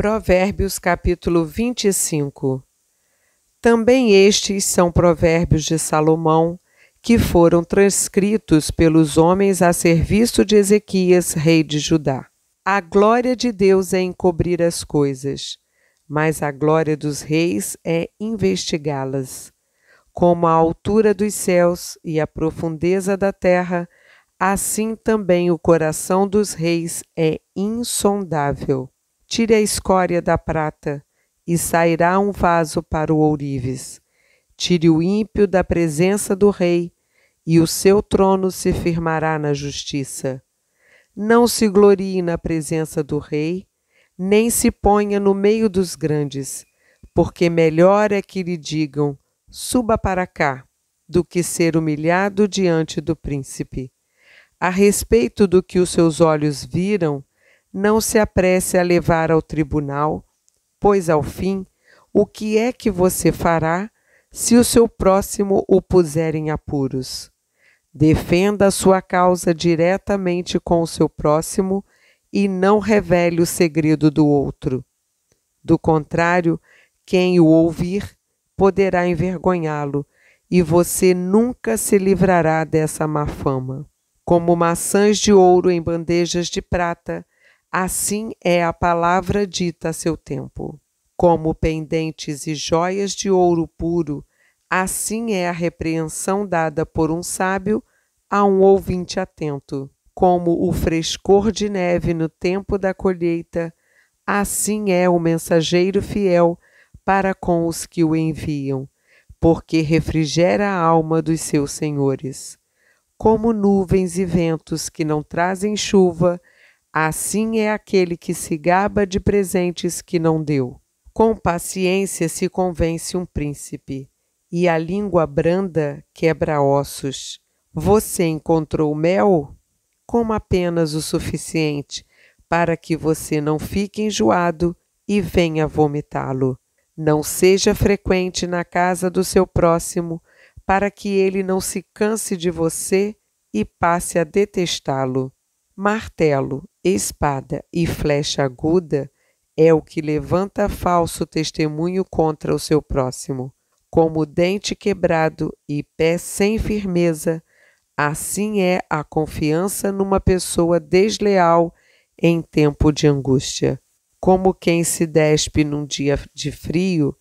Provérbios capítulo 25 Também estes são provérbios de Salomão, que foram transcritos pelos homens a serviço de Ezequias, rei de Judá. A glória de Deus é encobrir as coisas, mas a glória dos reis é investigá-las. Como a altura dos céus e a profundeza da terra, assim também o coração dos reis é insondável. Tire a escória da prata, e sairá um vaso para o ourives. Tire o ímpio da presença do rei, e o seu trono se firmará na justiça. Não se glorie na presença do rei, nem se ponha no meio dos grandes, porque melhor é que lhe digam: suba para cá, do que ser humilhado diante do príncipe. A respeito do que os seus olhos viram, não se apresse a levar ao tribunal, pois ao fim, o que é que você fará se o seu próximo o puser em apuros? Defenda a sua causa diretamente com o seu próximo e não revele o segredo do outro. Do contrário, quem o ouvir poderá envergonhá-lo e você nunca se livrará dessa má fama. Como maçãs de ouro em bandejas de prata, Assim é a palavra dita a seu tempo. Como pendentes e joias de ouro puro, assim é a repreensão dada por um sábio a um ouvinte atento. Como o frescor de neve no tempo da colheita, assim é o mensageiro fiel para com os que o enviam, porque refrigera a alma dos seus senhores. Como nuvens e ventos que não trazem chuva, Assim é aquele que se gaba de presentes que não deu. Com paciência se convence um príncipe, e a língua branda quebra ossos. Você encontrou mel? Coma apenas o suficiente para que você não fique enjoado e venha vomitá-lo. Não seja frequente na casa do seu próximo, para que ele não se canse de você e passe a detestá-lo. Martelo Espada e flecha aguda é o que levanta falso testemunho contra o seu próximo. Como dente quebrado e pé sem firmeza, assim é a confiança numa pessoa desleal em tempo de angústia. Como quem se despe num dia de frio,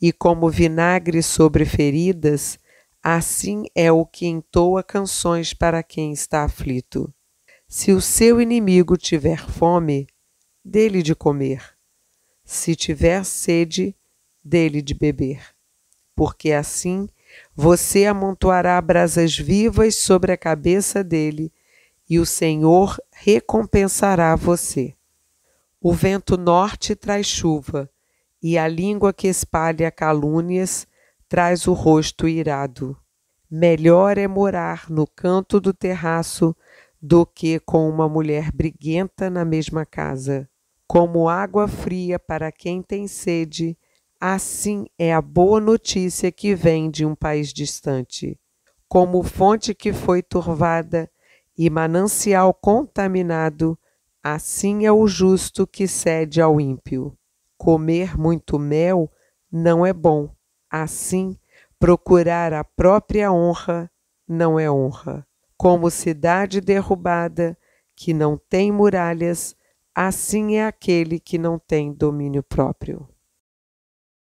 e como vinagre sobre feridas, assim é o que entoa canções para quem está aflito. Se o seu inimigo tiver fome, dele de comer. Se tiver sede, dele de beber. Porque assim você amontoará brasas vivas sobre a cabeça dele, e o Senhor recompensará você. O vento norte traz chuva, e a língua que espalha calúnias traz o rosto irado. Melhor é morar no canto do terraço do que com uma mulher briguenta na mesma casa. Como água fria para quem tem sede, assim é a boa notícia que vem de um país distante. Como fonte que foi turvada e manancial contaminado, assim é o justo que cede ao ímpio. Comer muito mel não é bom, assim procurar a própria honra não é honra. Como cidade derrubada, que não tem muralhas, assim é aquele que não tem domínio próprio.